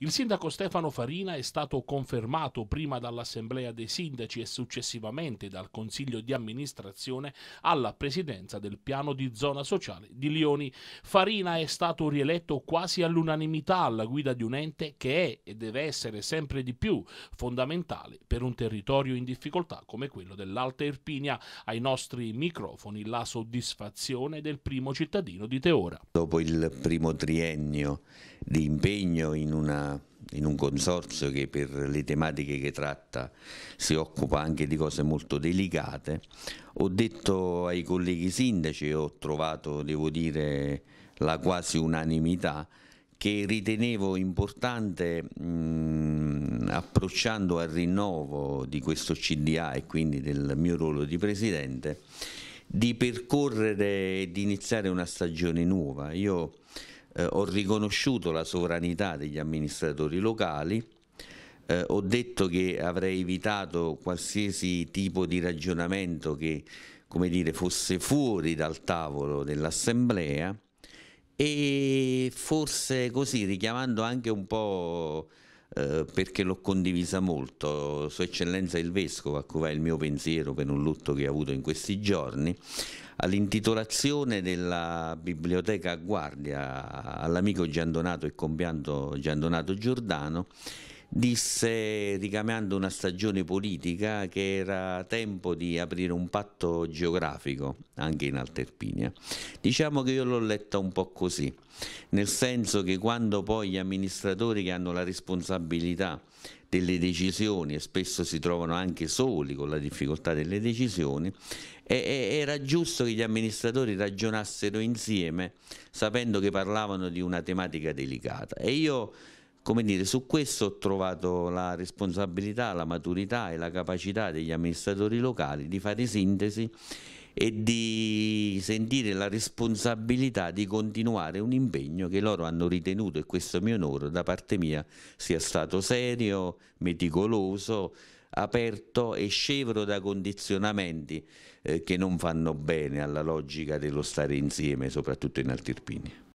Il sindaco Stefano Farina è stato confermato prima dall'Assemblea dei Sindaci e successivamente dal Consiglio di amministrazione alla presidenza del piano di zona sociale di Lioni. Farina è stato rieletto quasi all'unanimità alla guida di un ente che è e deve essere sempre di più fondamentale per un territorio in difficoltà come quello dell'Alta Irpinia. Ai nostri microfoni la soddisfazione del primo cittadino di Teora. Dopo il primo triennio di impegno in, una, in un consorzio che per le tematiche che tratta si occupa anche di cose molto delicate. Ho detto ai colleghi sindaci, ho trovato, devo dire, la quasi unanimità, che ritenevo importante mh, approcciando al rinnovo di questo CDA e quindi del mio ruolo di presidente di percorrere e di iniziare una stagione nuova. Io eh, ho riconosciuto la sovranità degli amministratori locali, eh, ho detto che avrei evitato qualsiasi tipo di ragionamento che come dire, fosse fuori dal tavolo dell'assemblea e forse così richiamando anche un po' eh, perché l'ho condivisa molto, Sua Eccellenza il Vescovo a cui va il mio pensiero per un lutto che ha avuto in questi giorni, all'intitolazione della biblioteca a guardia all'amico Giandonato e compianto Giandonato Giordano disse ricamando una stagione politica che era tempo di aprire un patto geografico anche in Alterpinia. Diciamo che io l'ho letta un po' così, nel senso che quando poi gli amministratori che hanno la responsabilità delle decisioni e spesso si trovano anche soli con la difficoltà delle decisioni, era giusto che gli amministratori ragionassero insieme sapendo che parlavano di una tematica delicata. E io come dire, su questo ho trovato la responsabilità, la maturità e la capacità degli amministratori locali di fare sintesi e di sentire la responsabilità di continuare un impegno che loro hanno ritenuto, e questo è mio onore da parte mia, sia stato serio, meticoloso, aperto e scevro da condizionamenti eh, che non fanno bene alla logica dello stare insieme, soprattutto in Altirpini.